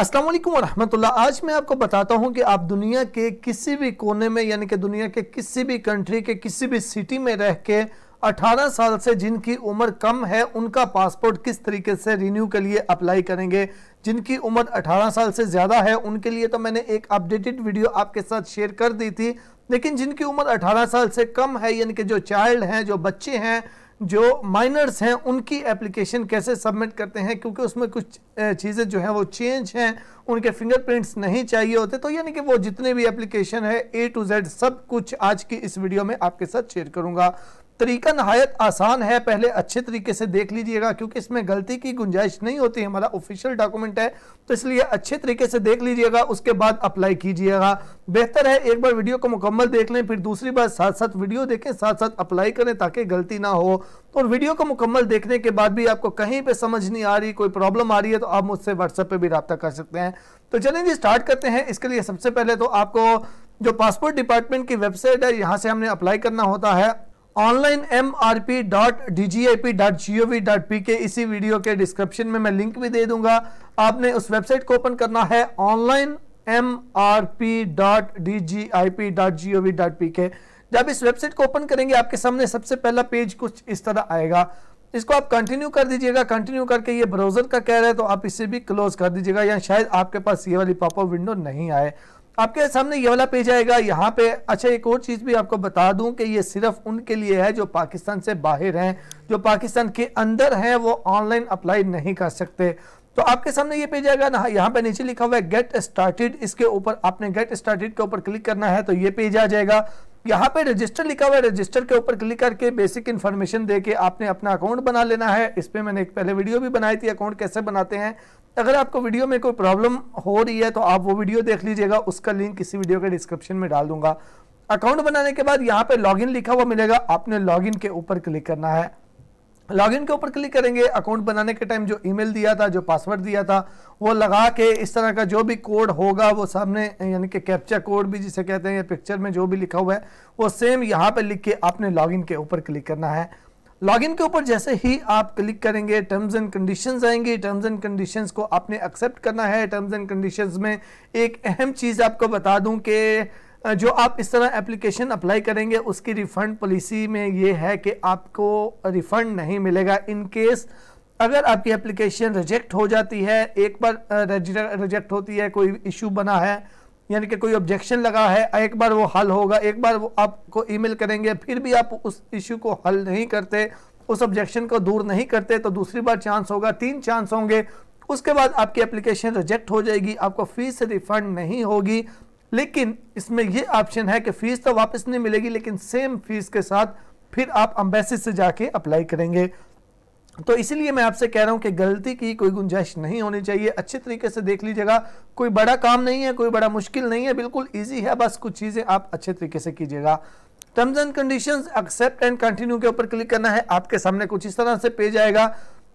अस्सलाम वालेकुम वरहमतुल्लाह आज मैं आपको बताता हूं कि आप दुनिया के किसी भी कोने में यानी कि दुनिया के किसी भी कंट्री के किसी भी सिटी में रह के 18 साल से जिनकी उम्र कम है उनका पासपोर्ट किस तरीके से रिन्यू के लिए अप्लाई करेंगे जिनकी उम्र 18 साल से ज़्यादा है उनके लिए तो मैंने एक अपडेटेड वीडियो आपके साथ शेयर कर दी थी लेकिन जिनकी उम्र 18 साल से कम है यानी कि जो चाइल्ड हैं जो बच्चे हैं जो माइनर्स हैं उनकी एप्लीकेशन कैसे सबमिट करते हैं क्योंकि उसमें कुछ चीज़ें जो हैं वो चेंज हैं उनके फिंगरप्रिंट्स नहीं चाहिए होते तो यानी कि वो जितने भी एप्लीकेशन है ए टू जेड सब कुछ आज की इस वीडियो में आपके साथ शेयर करूंगा तरीका नहायत आसान है पहले अच्छे तरीके से देख लीजिएगा क्योंकि इसमें गलती की गुंजाइश नहीं होती है हमारा ऑफिशियल डॉक्यूमेंट है तो इसलिए अच्छे तरीके से देख लीजिएगा उसके बाद अप्लाई कीजिएगा बेहतर है एक बार वीडियो को मुकम्मल देख लें फिर दूसरी बार साथ साथ वीडियो देखें साथ साथ अप्लाई करें ताकि गलती ना हो और वीडियो को मुकम्मल देखने के बाद भी आपको कहीं पर समझ नहीं आ रही कोई प्रॉब्लम आ रही है तो आप मुझसे व्हाट्सएप पर भी रबता कर सकते हैं तो चलें जी स्टार्ट करते हैं इसके लिए सबसे पहले तो आपको जो पासपोर्ट डिपार्टमेंट की वेबसाइट है यहाँ से हमने अप्लाई करना होता है online M R P dot D G I P dot G O V dot P K इसी वीडियो के डिस्क्रिप्शन में मैं लिंक भी दे दूंगा आपने उस वेबसाइट को ओपन करना है online M R P dot D G I P dot G O V dot P K जब इस वेबसाइट को ओपन करेंगे आपके सामने सबसे पहला पेज कुछ इस तरह आएगा इसको आप कंटिन्यू कर दीजिएगा कंटिन्यू करके ये ब्राउज़र का कह रहा है तो आप इसे भी क्लोज कर दीजिएगा या शायद आपके पास ये वाली पॉपअप विंडो नहीं आए आपके सामने ये वाला पेज आएगा यहाँ पे अच्छा एक और चीज़ भी आपको बता दूं कि ये सिर्फ उनके लिए है जो पाकिस्तान से बाहर हैं जो पाकिस्तान के अंदर हैं वो ऑनलाइन अप्लाई नहीं कर सकते तो आपके सामने ये पेज आएगा ना यहाँ पे नीचे लिखा हुआ है गेट स्टार्टेड इसके ऊपर आपने गेट स्टार्टेड के ऊपर क्लिक करना है तो ये पेज आ जाएगा यहाँ पे रजिस्टर लिखा हुआ है रजिस्टर के ऊपर क्लिक करके बेसिक इन्फॉर्मेशन दे के आपने अपना अकाउंट बना लेना है इस पर मैंने एक पहले वीडियो भी बनाई थी अकाउंट कैसे बनाते हैं अगर आपको वीडियो में कोई प्रॉब्लम हो रही है तो आप वो वीडियो देख लीजिएगा उसका लिंक किसी वीडियो के डिस्क्रिप्शन में डाल दूंगा अकाउंट बनाने के बाद यहाँ पे लॉगिन लिखा हुआ मिलेगा आपने लॉगिन के ऊपर क्लिक करना है लॉगिन के ऊपर क्लिक करेंगे अकाउंट बनाने के टाइम जो ईमेल दिया था जो पासवर्ड दिया था वो लगा के इस तरह का जो भी कोड होगा वो सामने यानी कि कैप्चर कोड भी जिसे कहते हैं या पिक्चर में जो भी लिखा हुआ है वो सेम यहाँ पे लिख के आपने लॉगिन के ऊपर क्लिक करना है लॉगिन के ऊपर जैसे ही आप क्लिक करेंगे टर्म्स एंड कंडीशंस आएंगे टर्म्स एंड कंडीशंस को आपने एक्सेप्ट करना है टर्म्स एंड कंडीशंस में एक अहम चीज़ आपको बता दूं कि जो आप इस तरह एप्लीकेशन अप्लाई करेंगे उसकी रिफ़ंड पॉलिसी में ये है कि आपको रिफ़ंड नहीं मिलेगा इन केस अगर आपकी एप्लीकेशन रिजेक्ट हो जाती है एक बार रिजेक्ट होती है कोई इशू बना है यानी कि कोई ऑब्जेक्शन लगा है एक बार वो हल होगा एक बार वो आपको ईमेल करेंगे फिर भी आप उस इश्यू को हल नहीं करते उस ऑब्जेक्शन को दूर नहीं करते तो दूसरी बार चांस होगा तीन चांस होंगे उसके बाद आपकी एप्लीकेशन रिजेक्ट हो जाएगी आपको फीस रिफंड नहीं होगी लेकिन इसमें यह ऑप्शन है कि फ़ीस तो वापस नहीं मिलेगी लेकिन सेम फीस के साथ फिर आप अम्बेसी से जाके अप्लाई करेंगे तो इसलिए मैं आपसे कह रहा हूं कि गलती की कोई गुंजाइश नहीं होनी चाहिए अच्छे तरीके से देख लीजिएगा कोई बड़ा काम नहीं है कोई बड़ा मुश्किल नहीं है बिल्कुल ईजी है बस कुछ चीज़ें आप अच्छे तरीके से कीजिएगा terms and conditions accept and continue के ऊपर क्लिक करना है आपके सामने कुछ इस तरह से पेज आएगा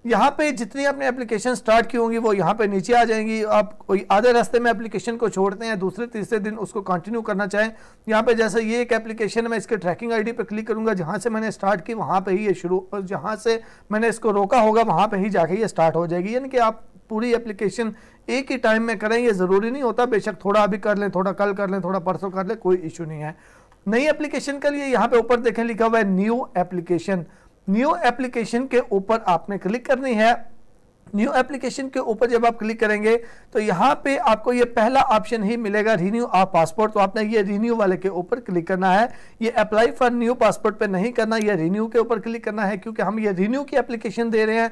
यहाँ पे जितनी आपने एप्लीकेशन स्टार्ट की होंगी वो यहाँ पे नीचे आ जाएंगी आप कोई आधे रास्ते में एप्लीकेशन को छोड़ते हैं दूसरे तीसरे दिन उसको कंटिन्यू करना चाहें यहाँ पे जैसे ये एक एप्लीकेशन है मैं इसके ट्रैकिंग आईडी पे क्लिक करूँगा जहाँ से मैंने स्टार्ट की वहाँ पे ही ये शुरू और जहाँ से मैंने इसको रोका होगा वहाँ पर ही जाके ये स्टार्ट हो जाएगी यानी कि आप पूरी एप्लीकेशन एक ही टाइम में करें यह ज़रूरी नहीं होता बेशक थोड़ा अभी कर लें थोड़ा कल कर लें थोड़ा परसों कर लें कोई इशू नहीं है नई एप्लीकेशन के लिए यहाँ पे ऊपर देखें लिखा हुआ है न्यू एप्लीकेशन न्यू एप्लीकेशन के ऊपर आपने क्लिक करनी है न्यू एप्लीकेशन के ऊपर जब आप क्लिक करेंगे तो यहाँ पे आपको ये पहला ऑप्शन ही मिलेगा रिन्यू आप पासपोर्ट तो आपने ये रिन्यू वाले के ऊपर क्लिक करना है ये अप्लाई फॉर न्यू पासपोर्ट पे नहीं करना ये रिन्यू के ऊपर क्लिक करना है क्योंकि हम ये रिन्यू की एप्लीकेशन दे रहे हैं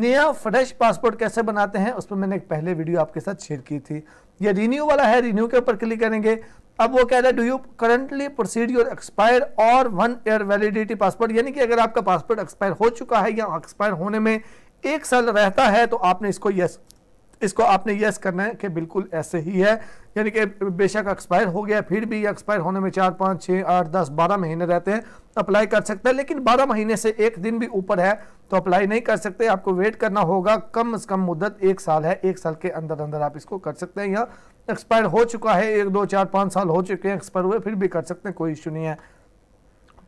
नया फ्रेश पासपोर्ट कैसे बनाते हैं उस पर मैंने एक पहले वीडियो आपके साथ शेयर की थी ये रिन्यू वाला है रिन्यू के ऊपर क्लिक करेंगे अब वो कह रहे है do you currently proceed your expire और वन ईयर वैलिडिटी पासपोर्ट यानी कि अगर आपका पासपोर्ट एक्सपायर हो चुका है या एक्सपायर होने में एक साल रहता है तो आपने इसको यस इसको आपने यस करना है कि बिल्कुल ऐसे ही है यानी कि बेशक एक्सपायर हो गया फिर भी एक्सपायर होने में चार पाँच छः आठ दस बारह महीने रहते हैं अप्लाई कर सकते हैं लेकिन बारह महीने से एक दिन भी ऊपर है तो अप्लाई नहीं कर सकते आपको वेट करना होगा कम से कम मुद्दत एक साल है एक साल के अंदर अंदर आप इसको कर सकते हैं या एक्सपायर हो चुका है एक दो चार पाँच साल हो चुके हैं एक्सपायर हुए फिर भी कर सकते हैं कोई इश्यू नहीं है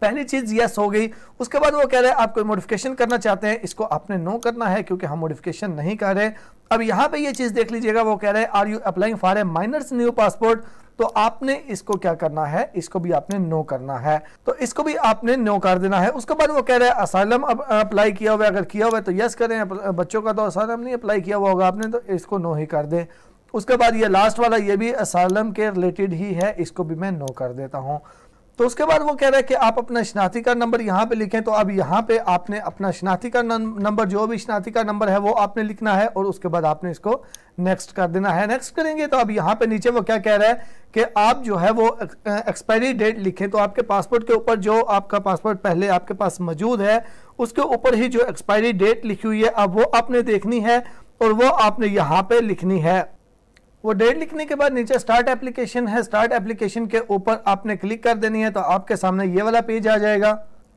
पहली चीज़ यस हो गई उसके बाद वो कह रहे हैं आप कोई मॉडिफिकेशन करना चाहते हैं इसको आपने नो करना है क्योंकि हम मॉडिफिकेशन नहीं कर रहे अब यहाँ पे ये चीज़ देख लीजिएगा वो कह रहे हैं are you applying for a minors new passport तो आपने इसको क्या करना है इसको भी आपने नो करना है तो इसको भी आपने नो कर देना है उसके बाद वो कह रहे हैं असाइलम अप्लाई किया हुआ अगर किया हुआ है तो यस करें बच्चों का तो असाइलम नहीं अप्लाई किया हुआ होगा आपने तो इसको नो ही कर दें उसके बाद ये लास्ट वाला ये भी असालम के रिलेटेड ही है इसको भी मैं नो कर देता हूँ तो उसके बाद वो कह रहा है कि आप अपना शनाती का नंबर यहाँ पे लिखें तो अब यहाँ पे आपने अपना शनाती का नंबर जो भी शनाती का नंबर है वो आपने लिखना है और उसके बाद आपने इसको नेक्स्ट कर देना है नेक्स्ट करेंगे तो अब यहाँ पे नीचे वो क्या कह रहा है कि आप जो है वो एक्सपायरी डेट लिखें तो आपके पासपोर्ट के ऊपर जो आपका पासपोर्ट पहले आपके पास मौजूद है उसके ऊपर ही जो एक्सपायरी डेट लिखी हुई है अब वो आपने देखनी है और वो आपने यहाँ पे लिखनी है वो डेट लिखने के बाद नीचे स्टार्ट एप्लीकेशन है स्टार्ट एप्लीकेशन के ऊपर आपने क्लिक कर देनी है तो आपके सामने ये वाला पेज आ जाएगा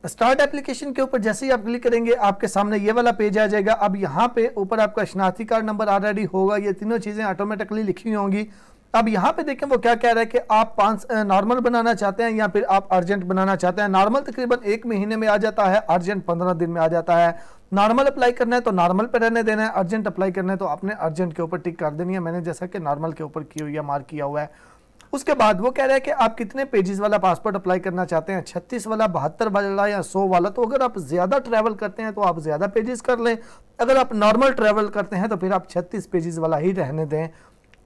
स्टार्ट एप्लीकेशन के ऊपर जैसे ही आप क्लिक करेंगे आपके सामने ये वाला पेज आ जाएगा अब यहाँ पे ऊपर आपका शनाख्ती कार्ड नंबर ऑलरेडी होगा ये तीनों चीज़ें ऑटोमेटिकली लिखी होंगी अब यहाँ पे देखें वो क्या कह रहा है कि आप पांच नॉर्मल बनाना चाहते हैं या फिर आप अर्जेंट बनाना चाहते हैं नॉर्मल तकरीबन एक महीने में आ जाता है अर्जेंट पंद्रह दिन में आ जाता है नॉर्मल अप्लाई करना है तो नॉर्मल पे रहने देना है अर्जेंट अप्लाई करना है तो आपने अर्जेंट के ऊपर टिक कर देनी है मैंने जैसा कि नॉर्मल के ऊपर की हुई है मार्क किया हुआ है उसके बाद वो कह रहा है कि आप कितने पेजेस वाला पासपोर्ट अप्लाई करना चाहते हैं छत्तीस वाला बहत्तर वाला या सौ वाला तो अगर आप ज़्यादा ट्रैवल करते हैं तो आप ज़्यादा पेजेस कर लें अगर आप नॉर्मल ट्रैवल करते हैं तो फिर आप छत्तीस पेजेस वाला ही रहने दें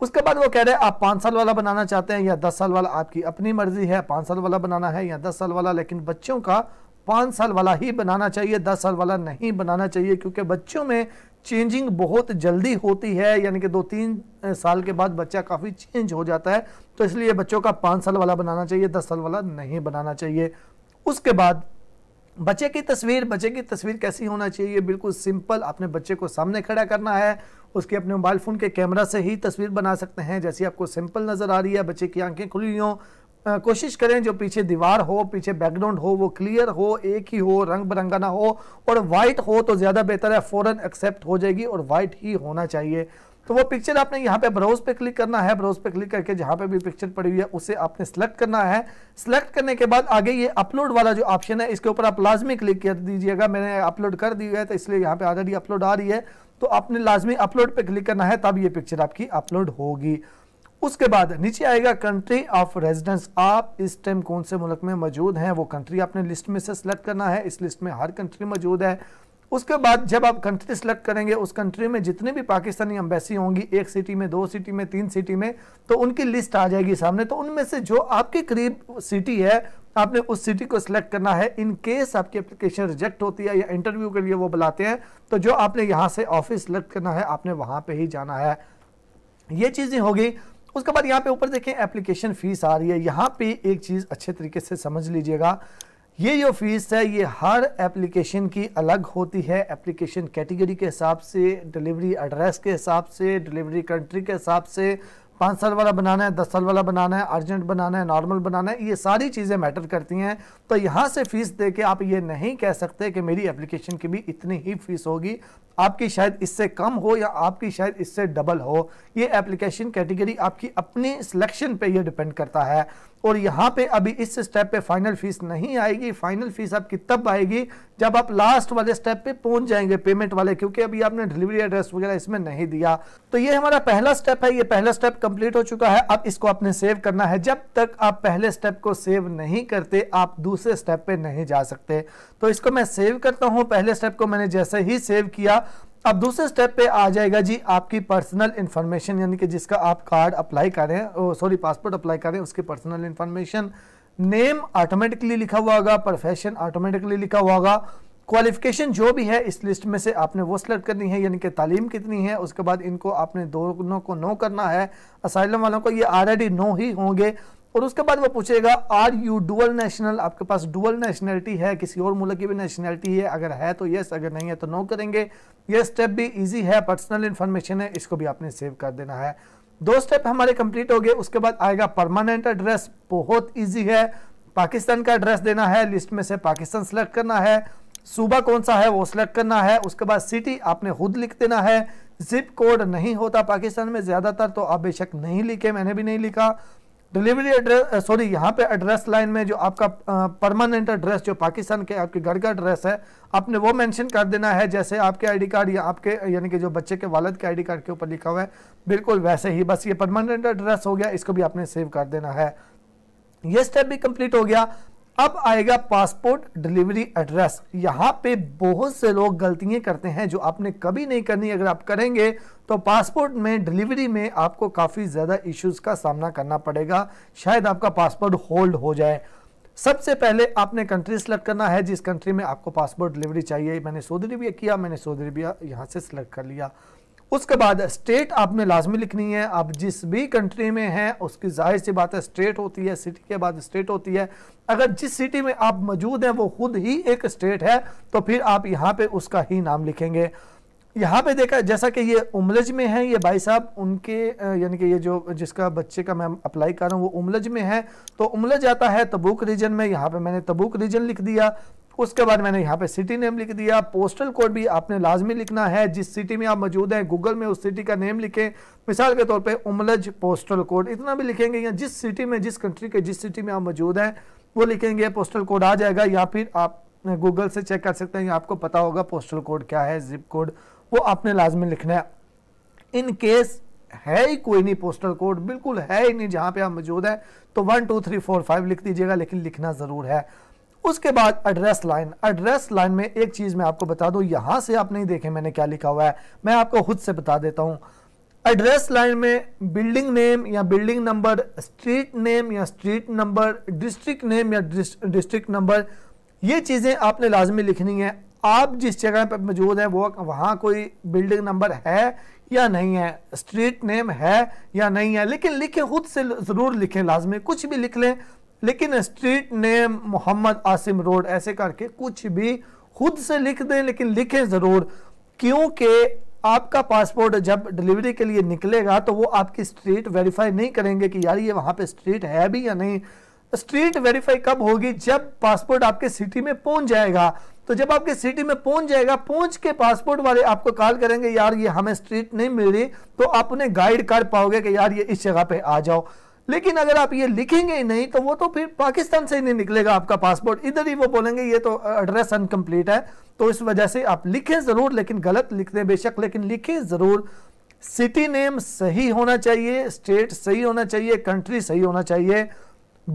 उसके बाद वो कह रहे हैं आप पाँच साल वाला बनाना चाहते हैं या दस साल वाला आपकी अपनी मर्जी है पाँच साल वाला बनाना है या दस साल वाला लेकिन बच्चों का पाँच साल वाला ही बनाना चाहिए दस साल वाला नहीं बनाना चाहिए क्योंकि बच्चों में चेंजिंग बहुत जल्दी होती है यानी कि दो तीन साल के बाद बच्चा काफ़ी चेंज हो जाता है तो इसलिए बच्चों का पाँच साल वाला बनाना चाहिए दस साल वाला नहीं बनाना चाहिए उसके बाद बच्चे की तस्वीर बच्चे की तस्वीर कैसी होना चाहिए बिल्कुल सिंपल अपने बच्चे को सामने खड़ा करना है उसके अपने मोबाइल फ़ोन के कैमरा से ही तस्वीर बना सकते हैं जैसी आपको सिंपल नज़र आ रही है बच्चे की आंखें खुली हों कोशिश करें जो पीछे दीवार हो पीछे बैकग्राउंड हो वो क्लियर हो एक ही हो रंग बिरंगा ना हो और वाइट हो तो ज़्यादा बेहतर है फ़ौरन एक्सेप्ट हो जाएगी और वाइट ही होना चाहिए तो वो पिक्चर आपने यहाँ पे ब्राउज पे क्लिक करना है ब्राउज पे क्लिक करके जहाँ पे भी पिक्चर पड़ी हुई है उसे आपने सेलेक्ट करना है सेलेक्ट करने के बाद आगे ये अपलोड वाला जो ऑप्शन है इसके ऊपर आप लाजमी क्लिक कर दीजिएगा मैंने अपलोड कर दी है तो इसलिए यहाँ पे ऑलरेडी अपलोड आ रही है तो आपने लाजमी अपलोड पर क्लिक करना है तब ये पिक्चर आपकी अपलोड होगी उसके बाद नीचे आएगा कंट्री ऑफ रेजिडेंस आप इस टाइम कौन से मुल्क में मौजूद हैं वो कंट्री आपने लिस्ट में से सेलेक्ट करना है इस लिस्ट में हर कंट्री मौजूद है उसके बाद जब आप कंट्री सेलेक्ट करेंगे उस कंट्री में जितने भी पाकिस्तानी अम्बेसी होंगी एक सिटी में दो सिटी में तीन सिटी में तो उनकी लिस्ट आ जाएगी सामने तो उनमें से जो आपके करीब सिटी है आपने उस सिटी को सिलेक्ट करना है इन केस आपकी एप्लीकेशन रिजेक्ट होती है या इंटरव्यू के लिए वो बुलाते हैं तो जो आपने यहाँ से ऑफिस सेलेक्ट करना है आपने वहाँ पर ही जाना है ये चीज़ें होगी उसके बाद यहाँ पे ऊपर देखें एप्लीकेशन फीस आ रही है यहाँ पे एक चीज़ अच्छे तरीके से समझ लीजिएगा ये जो फ़ीस है ये हर एप्लीकेशन की अलग होती है एप्लीकेशन कैटेगरी के हिसाब से डिलीवरी एड्रेस के हिसाब से डिलीवरी कंट्री के हिसाब से पाँच साल वाला बनाना है दस साल वाला बनाना है अर्जेंट बनाना है नॉर्मल बनाना है ये सारी चीज़ें मैटर करती हैं तो यहाँ से फ़ीस दे के आप ये नहीं कह सकते कि मेरी एप्लीकेशन की भी इतनी ही फ़ीस होगी आपकी शायद इससे कम हो या आपकी शायद इससे डबल हो ये एप्लीकेशन कैटेगरी आपकी अपनी सिलेक्शन पे ये डिपेंड करता है और यहाँ पे अभी इस स्टेप पे फाइनल फीस नहीं आएगी फाइनल फीस आपकी तब आएगी जब आप लास्ट वाले स्टेप पे पहुंच जाएंगे पेमेंट वाले क्योंकि अभी आपने डिलीवरी एड्रेस वगैरह इसमें नहीं दिया तो ये हमारा पहला स्टेप है ये पहला स्टेप कंप्लीट हो चुका है अब इसको आपने सेव करना है जब तक आप पहले स्टेप को सेव नहीं करते आप दूसरे स्टेप पे नहीं जा सकते तो इसको मैं सेव करता हूँ पहले स्टेप को मैंने जैसे ही सेव किया अब दूसरे स्टेप पे आ जाएगा जी आपकी पर्सनल इन्फॉर्मेशन यानी कि जिसका आप कार्ड अप्लाई कर रहे हैं सॉरी पासपोर्ट अप्लाई कर रहे हैं उसकी पर्सनल इन्फॉर्मेशन नेम ऑटोमेटिकली लिखा हुआ होगा प्रोफेशन ऑटोमेटिकली लिखा हुआ होगा क्वालिफिकेशन जो भी है इस लिस्ट में से आपने वो सिलेक्ट करनी है यानी कि तालीम कितनी है उसके बाद इनको आपने दोनों को नो करना है असाइलम वालों को ये ऑलरेडी नो ही होंगे और उसके बाद वो पूछेगा आर यू डुअल नेशनल आपके पास डुअल नेशनलिटी है किसी और मुल्क की भी नेशनलिटी है अगर है तो यस अगर नहीं है तो नो करेंगे ये स्टेप भी इजी है पर्सनल इन्फॉर्मेशन है इसको भी आपने सेव कर देना है दो स्टेप हमारे कंप्लीट हो गए उसके बाद आएगा परमानेंट एड्रेस बहुत ईजी है पाकिस्तान का एड्रेस देना है लिस्ट में से पाकिस्तान सेलेक्ट करना है सूबा कौन सा है वो सिलेक्ट करना है उसके बाद सिटी आपने खुद लिख देना है जिप कोड नहीं होता पाकिस्तान में ज़्यादातर तो आप बेशक नहीं लिखे मैंने भी नहीं लिखा डिलीवरी एड्रेस सॉरी यहाँ पे एड्रेस लाइन में जो आपका परमानेंट एड्रेस जो पाकिस्तान के आपके घर का एड्रेस है आपने वो मेंशन कर देना है जैसे आपके आईडी कार्ड या आपके यानी कि जो बच्चे के वालद के आईडी कार्ड के ऊपर लिखा हुआ है बिल्कुल वैसे ही बस ये परमानेंट एड्रेस हो गया इसको भी आपने सेव कर देना है ये स्टेप भी कंप्लीट हो गया अब आएगा पासपोर्ट डिलीवरी एड्रेस यहाँ पे बहुत से लोग गलतियाँ करते हैं जो आपने कभी नहीं करनी अगर आप करेंगे तो पासपोर्ट में डिलीवरी में आपको काफ़ी ज़्यादा इश्यूज़ का सामना करना पड़ेगा शायद आपका पासपोर्ट होल्ड हो जाए सबसे पहले आपने कंट्री सेलेक्ट करना है जिस कंट्री में आपको पासपोर्ट डिलीवरी चाहिए मैंने सऊदी अरेबिया किया मैंने सऊदी अरेबिया यहाँ से सेलेक्ट कर लिया उसके बाद स्टेट आपने लाजमी लिखनी है आप जिस भी कंट्री में हैं उसकी जाहिर सी बात है स्टेट होती है सिटी के बाद स्टेट होती है अगर जिस सिटी में आप मौजूद हैं वो खुद ही एक स्टेट है तो फिर आप यहाँ पे उसका ही नाम लिखेंगे यहाँ पे देखा जैसा कि ये उमलज में है ये भाई साहब उनके यानी कि ये जो जिसका बच्चे का मैं अप्लाई कर रहा हूँ वो उमलज में है तो उमलज आता है तबूक रीजन में यहाँ पे मैंने तबूक रीजन लिख दिया उसके बाद मैंने यहाँ पे सिटी नेम लिख दिया पोस्टल कोड भी आपने लाजमी लिखना है जिस सिटी में आप मौजूद हैं गूगल में उस सिटी का नेम लिखें मिसाल के तौर पे उमलज पोस्टल कोड इतना भी लिखेंगे या जिस सिटी में जिस कंट्री के जिस सिटी में आप मौजूद हैं वो लिखेंगे पोस्टल कोड आ जाएगा या फिर आप गूगल से चेक कर सकते हैं आपको पता होगा पोस्टल कोड क्या है जिप कोड वो आपने लाजमी लिखना है इन केस है ही कोई नहीं पोस्टल कोड बिल्कुल है ही नहीं जहाँ पे आप मौजूद है तो one two three four five लिख दीजिएगा लेकिन लिखना ज़रूर है उसके बाद एड्रेस लाइन एड्रेस लाइन में एक चीज़ मैं आपको बता दूँ यहां से आप नहीं देखें मैंने क्या लिखा हुआ है मैं आपको खुद से बता देता हूं एड्रेस लाइन में बिल्डिंग नेम या बिल्डिंग नंबर स्ट्रीट नेम या स्ट्रीट नंबर डिस्ट्रिक्ट नेम या डिस्ट्रिक्ट नंबर ये चीज़ें आपने लाजमी लिखनी है आप जिस जगह पर मौजूद हैं वो वहाँ कोई बिल्डिंग नंबर है या नहीं है स्ट्रीट नेम है या नहीं है लेकिन लिखें खुद से ज़रूर लिखें लाजमी कुछ भी लिख लें लेकिन street name Mohammad Asim road ऐसे करके कुछ भी खुद से लिख दें लेकिन लिखें ज़रूर क्योंकि आपका पासपोर्ट जब डिलीवरी के लिए निकलेगा तो वो आपकी स्ट्रीट वेरीफाई नहीं करेंगे कि यार ये वहाँ पे स्ट्रीट है भी या नहीं स्ट्रीट वेरीफाई कब होगी जब पासपोर्ट आपके सिटी में पहुंच जाएगा तो जब आपके सिटी में पहुंच जाएगा पहुंच के पासपोर्ट वाले आपको कॉल करेंगे यार ये हमें स्ट्रीट नहीं मिल रही तो आप उन्हें गाइड कर पाओगे कि यार ये इस जगह पे आ जाओ लेकिन अगर आप ये लिखेंगे ही नहीं तो वो तो फिर पाकिस्तान से ही नहीं निकलेगा आपका पासपोर्ट इधर ही वो बोलेंगे ये तो एड्रेस अनकम्प्लीट है तो इस वजह से आप लिखें ज़रूर लेकिन गलत लिख दें बेशक लेकिन लिखें ज़रूर सिटी नेम सही होना चाहिए स्टेट सही होना चाहिए कंट्री सही होना चाहिए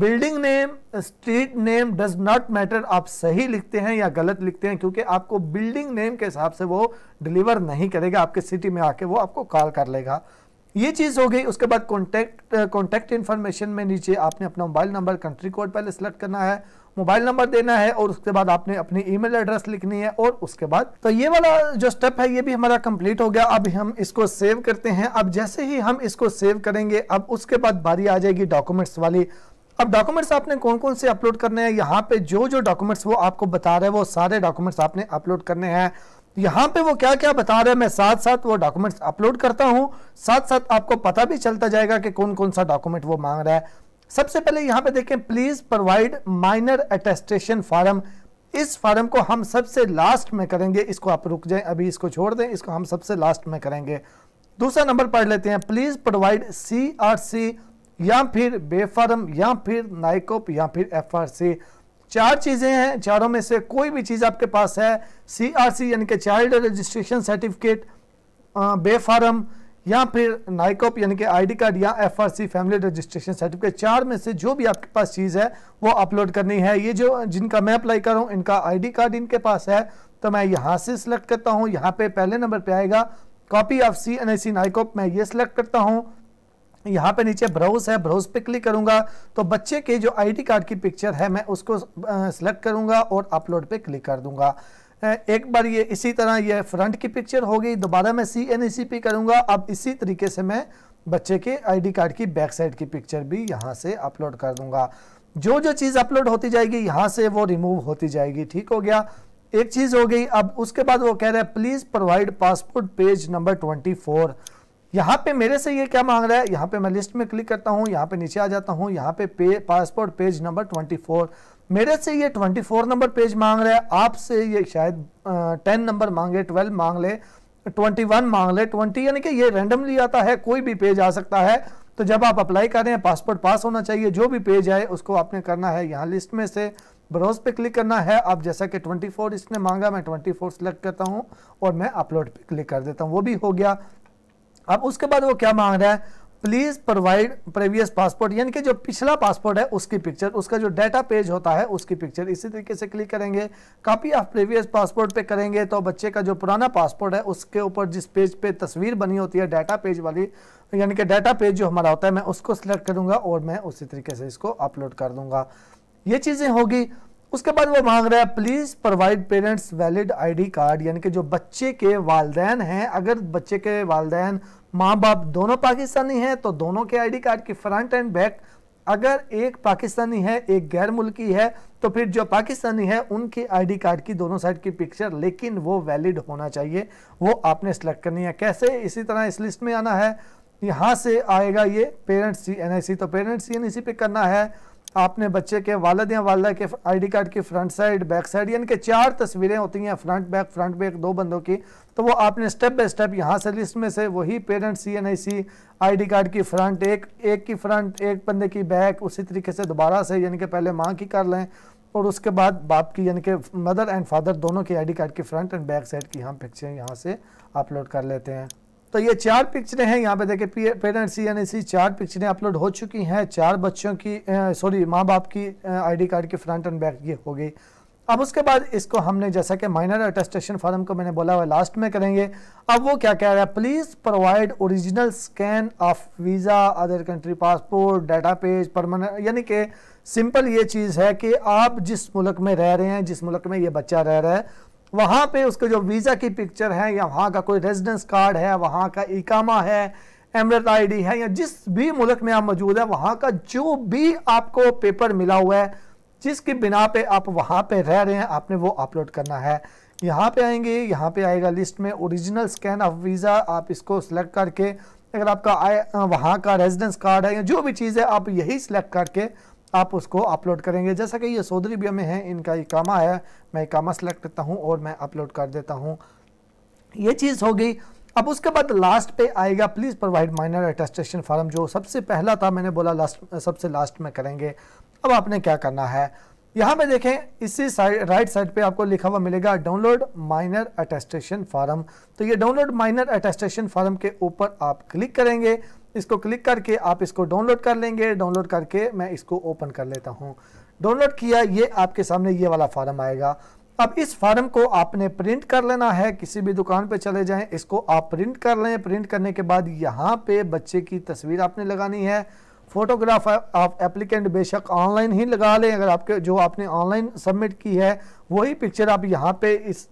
building name street name does not matter आप सही लिखते हैं या गलत लिखते हैं क्योंकि आपको बिल्डिंग नेम के हिसाब से वो डिलीवर नहीं करेगा आपके सिटी में आके वो आपको कॉल कर लेगा ये चीज़ हो गई उसके बाद कॉन्टैक्ट कॉन्टैक्ट इन्फॉर्मेशन में नीचे आपने अपना मोबाइल नंबर कंट्री कोड पहले सेलेक्ट करना है मोबाइल नंबर देना है और उसके बाद आपने अपनी ईमेल एड्रेस लिखनी है और उसके बाद तो ये वाला जो स्टेप है ये भी हमारा कंप्लीट हो गया अब हम इसको सेव करते हैं अब जैसे ही हम इसको सेव करेंगे अब उसके बाद बारी आ जाएगी डॉक्यूमेंट्स वाली अब डॉक्यूमेंट्स आपने कौन कौन से अपलोड करने हैं यहाँ पे जो जो डॉक्यूमेंट्स वो आपको बता रहे हैं वो सारे डॉक्यूमेंट्स आपने अपलोड करने हैं तो यहाँ पे वो क्या क्या बता रहे हैं मैं साथ साथ वो डॉक्यूमेंट्स अपलोड करता हूँ साथ साथ आपको पता भी चलता जाएगा कि कौन कौन सा डॉक्यूमेंट वो मांग रहा है सबसे पहले यहाँ पे देखें please provide minor attestation form इस फॉर्म को हम सबसे लास्ट में करेंगे इसको आप रुक जाए अभी इसको छोड़ दें इसको हम सबसे लास्ट में करेंगे दूसरा नंबर पढ़ लेते हैं please provide C R C या फिर बेफार्म या फिर नाइकोप या फिर एफ आर सी चार चीज़ें हैं चारों में से कोई भी चीज़ आपके पास है सीआरसी यानी कि child registration certificate B form या फिर नाइकॉप यानी कि आईडी कार्ड या एफआरसी फैमिली रजिस्ट्रेशन सर्टिफिकेट चार में से जो भी आपके पास चीज़ है वो अपलोड करनी है ये जो जिनका मैं अप्लाई कर रहा हूँ इनका आईडी कार्ड इनके पास है तो मैं यहाँ से सिलेक्ट करता हूँ यहाँ पे पहले नंबर पे आएगा copy of C N I C NICOP मैं ये सिलेक्ट करता हूँ यहाँ पे नीचे ब्राउज है ब्राउज पे क्लिक करूंगा तो बच्चे के जो आईडी कार्ड की पिक्चर है मैं उसको सिलेक्ट करूंगा और अपलोड पे क्लिक कर दूंगा एक बार ये इसी तरह ये फ्रंट की पिक्चर हो गई दोबारा मैं C N E C P करूँगा अब इसी तरीके से मैं बच्चे के आईडी कार्ड की बैक साइड की पिक्चर भी यहाँ से अपलोड कर दूंगा जो जो चीज़ अपलोड होती जाएगी यहाँ से वो रिमूव होती जाएगी ठीक हो गया एक चीज़ हो गई अब उसके बाद वो कह रहे हैं please provide passport page number twenty four यहाँ पे मेरे से ये क्या मांग रहा है यहाँ पे मैं लिस्ट में क्लिक करता हूँ यहाँ पे नीचे आ जाता हूँ यहाँ पे, पे पासपोर्ट पेज नंबर 24 मेरे से ये 24 नंबर पेज मांग रहा है आपसे ये शायद टेन नंबर मांगे 12 मांग ले 21 मांग ले 20 यानी कि ये रेंडमली आता है कोई भी पेज आ सकता है तो जब आप अप्लाई कर रहे हैं पासपोर्ट पास होना चाहिए जो भी पेज आए उसको आपने करना है यहाँ लिस्ट में से ब्रोज पे क्लिक करना है आप जैसा कि 24 इसने मांगा मैं 24 फोर सेलेक्ट करता हूँ और मैं अपलोड पे क्लिक कर देता हूँ वो भी हो गया अब उसके बाद वो क्या मांग रहा है प्लीज प्रोवाइड प्रीवियस पासपोर्ट यानी कि जो पिछला पासपोर्ट है उसकी पिक्चर उसका जो डाटा पेज होता है उसकी पिक्चर इसी तरीके से क्लिक करेंगे कॉपी ऑफ प्रीवियस पासपोर्ट पे करेंगे तो बच्चे का जो पुराना पासपोर्ट है उसके ऊपर जिस पेज पे तस्वीर बनी होती है डाटा पेज वाली यानी कि डाटा पेज जो हमारा होता है मैं उसको सिलेक्ट करूंगा और मैं उसी तरीके से इसको अपलोड कर दूंगा ये चीज़ें होगी उसके बाद वो मांग रहा है please provide parents valid ID card यानी कि जो बच्चे के वालदेन हैं अगर बच्चे के वालदेन माँ बाप दोनों पाकिस्तानी हैं तो दोनों के आईडी कार्ड की फ्रंट एंड बैक अगर एक पाकिस्तानी है एक गैर मुल्की है तो फिर जो पाकिस्तानी है उनके आईडी कार्ड की दोनों साइड की पिक्चर लेकिन वो वैलिड होना चाहिए वो आपने सेलेक्ट करनी है कैसे इसी तरह इस लिस्ट में आना है यहाँ से आएगा ये पेरेंट्स सी एन तो पेरेंट्स सी पे करना है आपने बच्चे के वालद या वालदा के आईडी कार्ड की फ्रंट साइड बैक साइड यानी कि चार तस्वीरें होती हैं फ्रंट बैक फ्रंट बैक दो बंदों की तो वो आपने स्टेप बाय स्टेप यहाँ से लिस्ट में से वही parent C N I C I D card की फ्रंट एक एक की फ्रंट एक बंदे की बैक उसी तरीके से दोबारा से यानी कि पहले माँ की कर लें और उसके बाद बाप की यानी कि मदर एंड फादर दोनों की डी कार्ड की फ्रंट एंड बैक साइड की हम पिक्चर यहाँ से अपलोड कर लेते हैं तो ये चार पिक्चरें हैं यहाँ पे देखे पेरेंट्स ए सी चार पिक्चरें अपलोड हो चुकी हैं चार बच्चों की सॉरी माँ बाप की आईडी कार्ड की फ्रंट एंड बैक ये हो गई अब उसके बाद इसको हमने जैसा कि माइनर अटेस्टेशन फॉर्म को मैंने बोला हुआ लास्ट में करेंगे अब वो क्या कह रहा है please provide original scan of visa other country passport data page permanent यानी कि सिंपल ये चीज़ है कि आप जिस मुल्क में रह रहे हैं जिस मुल्क में ये बच्चा रह रहा है वहाँ पे उसके जो वीज़ा की पिक्चर है या वहाँ का कोई रेजिडेंस कार्ड है वहाँ का इकामा है एमरत आईडी है या जिस भी मुल्क में आप मौजूद है वहाँ का जो भी आपको पेपर मिला हुआ है जिसकी बिना पे आप वहाँ पे रह रहे हैं आपने वो अपलोड करना है यहाँ पे आएंगे यहाँ पे आएगा लिस्ट में ओरिजिनल स्कैन ऑफ वीज़ा आप इसको सिलेक्ट करके अगर आपका आए वहाँ का रेजिडेंस कार्ड है या जो भी चीज़ है आप यही सिलेक्ट करके आप उसको अपलोड करेंगे जैसा कि ये सऊदी अरबिया में है इनका इकामा है मैं इकामा सेलेक्ट करता हूँ और मैं अपलोड कर देता हूँ ये चीज़ हो गई अब उसके बाद लास्ट पे आएगा please provide minor attestation form जो सबसे पहला था मैंने बोला लास्ट सबसे लास्ट में करेंगे अब आपने क्या करना है यहाँ पे देखें इसी साइड राइट साइड पे आपको लिखा हुआ मिलेगा डाउनलोड माइनर अटेस्टेशन फॉर्म तो ये डाउनलोड माइनर अटेस्टेशन फॉर्म के ऊपर आप क्लिक करेंगे इसको क्लिक करके आप इसको डाउनलोड कर लेंगे डाउनलोड करके मैं इसको ओपन कर लेता हूँ डाउनलोड किया ये आपके सामने ये वाला फार्म आएगा अब इस फॉर्म को आपने प्रिंट कर लेना है किसी भी दुकान पर चले जाएं इसको आप प्रिंट कर लें प्रिंट करने के बाद यहाँ पे बच्चे की तस्वीर आपने लगानी है फोटोग्राफ आप एप्लीकेंट बेशक ऑनलाइन ही लगा लें अगर आपके जो आपने ऑनलाइन सबमिट की है वही पिक्चर आप यहाँ पे इस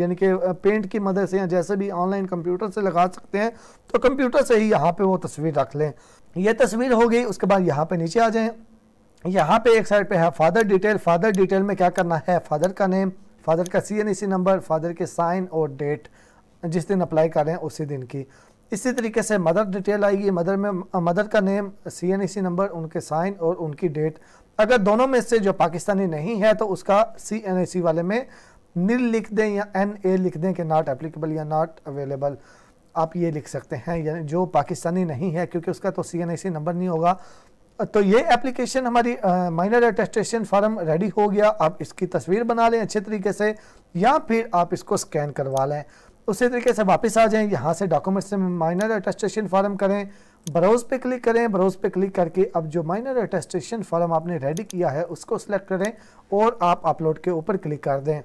यानी कि पेंट की मदद से या जैसे भी ऑनलाइन कंप्यूटर से लगा सकते हैं तो कंप्यूटर से ही यहाँ पे वो तस्वीर रख लें ये तस्वीर हो गई उसके बाद यहाँ पे नीचे आ जाएं यहाँ पे एक साइड पे है फादर डिटेल फादर डिटेल में क्या करना है फादर का नेम फादर का सी नंबर फादर के साइन और डेट जिस दिन अप्लाई करें उसी दिन की इसी तरीके से मदर डिटेल आएगी मदर में मदर का name C N C number उनके साइन और उनकी डेट अगर दोनों में से जो पाकिस्तानी नहीं है तो उसका सी एन सी वाले में निल लिख दें या एन ए लिख दें कि नॉट एप्लीकेबल या नॉट अवेलेबल आप ये लिख सकते हैं यानी जो पाकिस्तानी नहीं है क्योंकि उसका तो सी एन सी नंबर नहीं होगा तो ये एप्लीकेशन हमारी माइनर अटेस्टेशन फॉर्म रेडी हो गया आप इसकी तस्वीर बना लें अच्छे तरीके से या फिर आप इसको स्कैन करवा लें उसी तरीके से वापस आ जाएं यहाँ से डॉक्यूमेंट से माइनर अटेस्टेशन फॉर्म करें ब्राउज पे क्लिक करें ब्राउज पे क्लिक करके अब जो माइनर अटेस्टेशन फॉर्म आपने रेडी किया है उसको सिलेक्ट करें और आप अपलोड के ऊपर क्लिक कर दें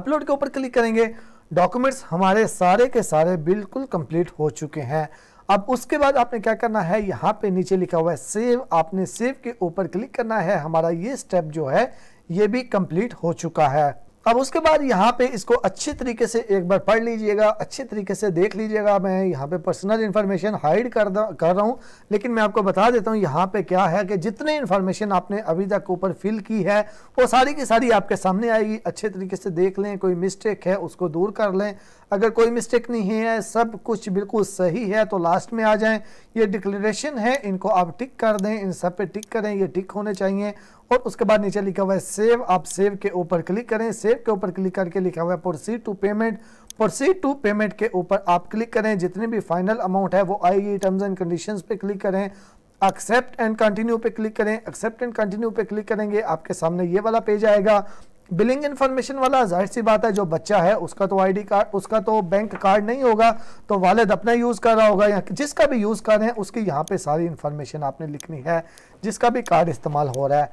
अपलोड के ऊपर क्लिक करेंगे डॉक्यूमेंट्स हमारे सारे के सारे बिल्कुल कंप्लीट हो चुके हैं अब उसके बाद आपने क्या करना है यहाँ पे नीचे लिखा हुआ है सेव आपने सेव के ऊपर क्लिक करना है हमारा ये स्टेप जो है ये भी कंप्लीट हो चुका है अब उसके बाद यहाँ पे इसको अच्छे तरीके से एक बार पढ़ लीजिएगा अच्छे तरीके से देख लीजिएगा मैं यहाँ पे पर्सनल इन्फॉर्मेशन हाइड कर कर रहा हूँ लेकिन मैं आपको बता देता हूँ यहाँ पे क्या है कि जितने इन्फॉर्मेशन आपने अभी तक ऊपर फिल की है वो सारी की सारी आपके सामने आएगी अच्छे तरीके से देख लें कोई मिस्टेक है उसको दूर कर लें अगर कोई मिस्टेक नहीं है सब कुछ बिल्कुल सही है तो लास्ट में आ जाएँ ये डिक्लेरेशन है इनको आप टिक कर दें इन सब पे टिक करें ये टिक होने चाहिए और उसके बाद नीचे लिखा हुआ है सेव आप सेव के ऊपर क्लिक करें सेव के ऊपर क्लिक करके लिखा हुआ है proceed to payment proceed to payment के ऊपर आप क्लिक करें जितनी भी फाइनल अमाउंट है वो आएगी टर्म्स एंड कंडीशन पे क्लिक करें एक्सेप्ट एंड कंटिन्यू पे क्लिक करें एक्सेप्ट एंड कंटिन्यू पे क्लिक करेंगे आपके सामने ये वाला पेज आएगा बिलिंग इन्फॉर्मेशन वाला जाहिर सी बात है जो बच्चा है उसका तो आईडी कार्ड उसका तो बैंक कार्ड नहीं होगा तो वालद अपना यूज़ कर रहा होगा या जिसका भी यूज़ कर रहे हैं उसकी यहाँ पे सारी इन्फॉर्मेशन आपने लिखनी है जिसका भी कार्ड इस्तेमाल हो रहा है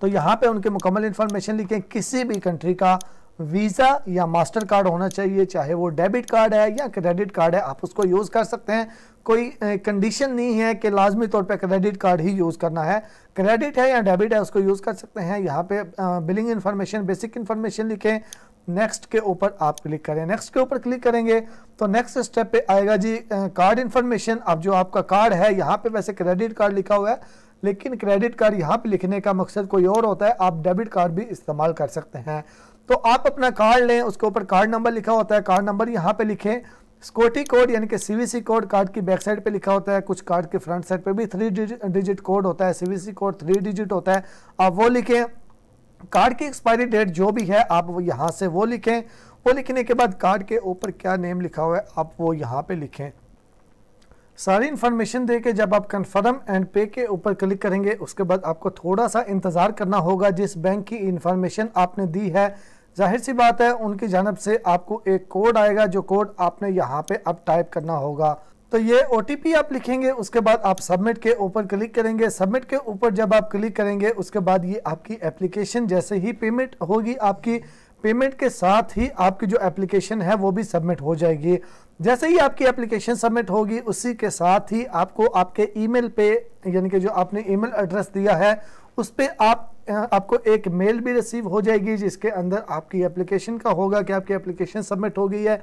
तो यहाँ पे उनके मुकम्मल इन्फॉर्मेशन लिखें किसी भी कंट्री का वीज़ा या मास्टर कार्ड होना चाहिए चाहे वो डेबिट कार्ड है या क्रेडिट कार्ड है आप उसको यूज़ कर सकते हैं कोई कंडीशन नहीं है कि लाजमी तौर पे क्रेडिट कार्ड ही यूज़ करना है क्रेडिट है या डेबिट है उसको यूज़ कर सकते हैं यहाँ पे बिलिंग इन्फॉर्मेशन बेसिक इन्फॉर्मेशन लिखें नेक्स्ट के ऊपर आप क्लिक करें नेक्स्ट के ऊपर क्लिक करेंगे तो नेक्स्ट स्टेप पर आएगा जी कार्ड इन्फॉर्मेशन अब जो आपका कार्ड है यहाँ पर वैसे क्रेडिट कार्ड लिखा हुआ है लेकिन क्रेडिट कार्ड यहाँ पे लिखने का मकसद कोई और होता है आप डेबिट कार्ड भी इस्तेमाल कर सकते हैं तो आप अपना कार्ड लें उसके ऊपर कार्ड नंबर लिखा होता है कार्ड नंबर यहाँ पे लिखें स्कोटी कोड यानी कि सीवीसी कोड कार्ड की बैक साइड पे लिखा होता है कुछ कार्ड के फ्रंट साइड पे भी थ्री डिजिट कोड होता है सीवीसी कोड थ्री डिजिट होता है आप वो लिखें कार्ड की एक्सपायरी डेट जो भी है आप वो यहाँ से वो लिखें वो लिखने के बाद कार्ड के ऊपर क्या नेम लिखा हुआ है आप वो यहाँ पे लिखें सारी इन्फॉर्मेशन दे के जब आप कन्फर्म एंड पे के ऊपर क्लिक करेंगे उसके बाद आपको थोड़ा सा इंतज़ार करना होगा जिस बैंक की इन्फॉर्मेशन आपने दी है जाहिर सी बात है उनकी जानब से आपको एक कोड आएगा जो कोड आपने यहाँ पे अब टाइप करना होगा तो ये ओ आप लिखेंगे उसके बाद आप सबमिट के ऊपर क्लिक करेंगे सबमिट के ऊपर जब आप क्लिक करेंगे उसके बाद ये आपकी एप्लीकेशन जैसे ही पेमेंट होगी आपकी पेमेंट के साथ ही आपकी जो एप्लीकेशन है वो भी सबमिट हो जाएगी जैसे ही आपकी एप्लीकेशन सबमिट होगी उसी के साथ ही आपको आपके ईमेल पे यानी कि जो आपने ईमेल एड्रेस दिया है उस पर आप आपको एक मेल भी रिसीव हो जाएगी जिसके अंदर आपकी एप्लीकेशन का होगा कि आपकी एप्लीकेशन सबमिट हो गई है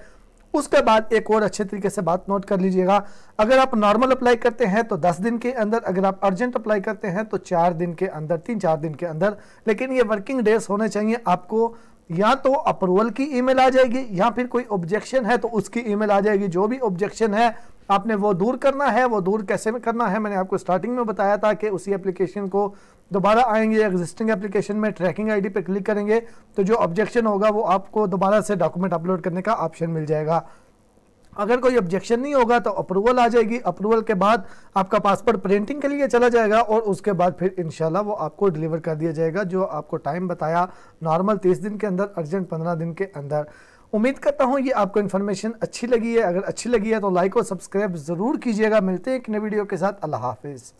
उसके बाद एक और अच्छे तरीके से बात नोट कर लीजिएगा अगर आप नॉर्मल अप्लाई करते हैं तो 10 दिन के अंदर अगर आप अर्जेंट अप्लाई करते हैं तो चार दिन के अंदर तीन चार दिन के अंदर लेकिन ये वर्किंग डेज होने चाहिए आपको या तो अप्रूवल की ईमेल आ जाएगी या फिर कोई ऑब्जेक्शन है तो उसकी ईमेल आ जाएगी जो भी ऑब्जेक्शन है आपने वो दूर करना है वो दूर कैसे करना है मैंने आपको स्टार्टिंग में बताया था कि उसी एप्लीकेशन को दोबारा आएंगे एग्जिस्टिंग एप्लीकेशन में ट्रैकिंग आईडी पे क्लिक करेंगे तो जो ऑब्जेक्शन होगा वो आपको दोबारा से डॉक्यूमेंट अपलोड करने का ऑप्शन मिल जाएगा अगर कोई ऑब्जेक्शन नहीं होगा तो अप्रूवल आ जाएगी अप्रूवल के बाद आपका पासपोर्ट प्रिंटिंग के लिए चला जाएगा और उसके बाद फिर इनशाला वो आपको डिलीवर कर दिया जाएगा जो आपको टाइम बताया नॉर्मल तीस दिन के अंदर अर्जेंट पंद्रह दिन के अंदर उम्मीद करता हूँ ये आपको इन्फॉर्मेशन अच्छी लगी है अगर अच्छी लगी है तो लाइक और सब्सक्राइब ज़रूर कीजिएगा मिलते हैं एक नए वीडियो के साथ अल्लाह हाफिज़